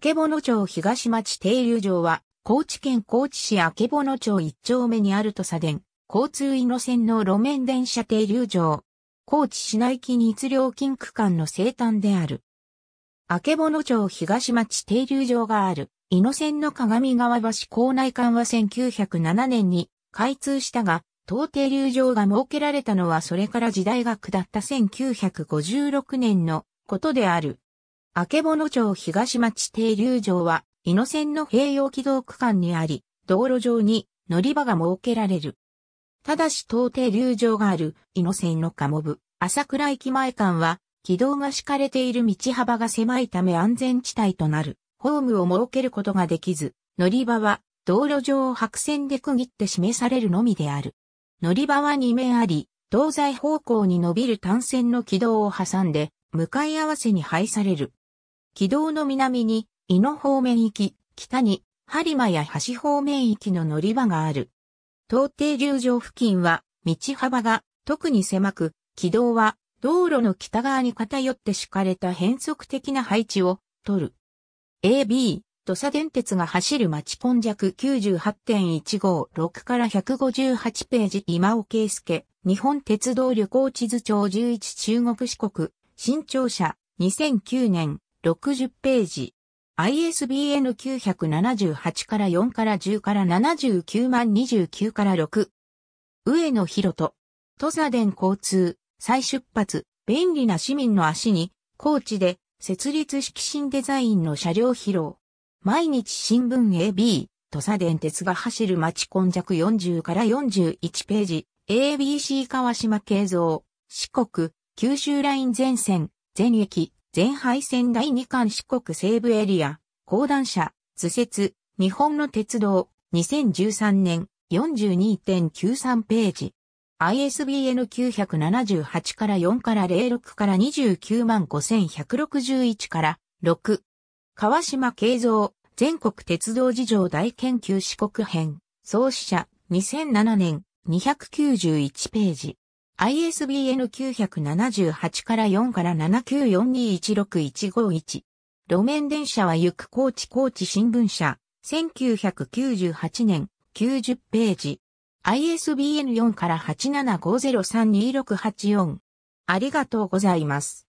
曙町東町停留場は、高知県高知市曙町一丁目にあると左電、交通井野線の路面電車停留場。高知市内機日料金区間の生誕である。曙町東町停留場がある、井野線の鏡川橋港内間は1907年に開通したが、当停留場が設けられたのはそれから時代が下った1956年のことである。明けぼの町東町停留場は、伊野線の併用軌道区間にあり、道路上に乗り場が設けられる。ただし当停留場がある伊野線のモブ、朝倉駅前間は、軌道が敷かれている道幅が狭いため安全地帯となる、ホームを設けることができず、乗り場は道路上を白線で区切って示されるのみである。乗り場は2面あり、東西方向に伸びる単線の軌道を挟んで、向かい合わせに配される。軌道の南に、井野方面行き、北に、播磨や橋方面行きの乗り場がある。東底流場付近は、道幅が特に狭く、軌道は道路の北側に偏って敷かれた変則的な配置を取る。AB、土佐電鉄が走る町根弱98.156から158ページ今尾圭介、日本鉄道旅行地図帳11中国四国、新庁舎、2009年、60ページ。ISBN 978から4から10から79万29から6。上野博人。土佐電交通、再出発、便利な市民の足に、高知で、設立式新デザインの車両披露。毎日新聞 AB、土佐電鉄が走る町根弱40から41ページ。ABC 川島慶三、四国、九州ライン全線、全駅、全廃線第2巻四国西部エリア、高段車、図説、日本の鉄道、2013年、42.93ページ。ISBN 978から4から06から29万5161から6。川島慶三、全国鉄道事情大研究四国編、創始者、2007年、291ページ。ISBN 978から4から794216151。路面電車は行く高知高知新聞社、1998年、90ページ。ISBN4 から875032684。ありがとうございます。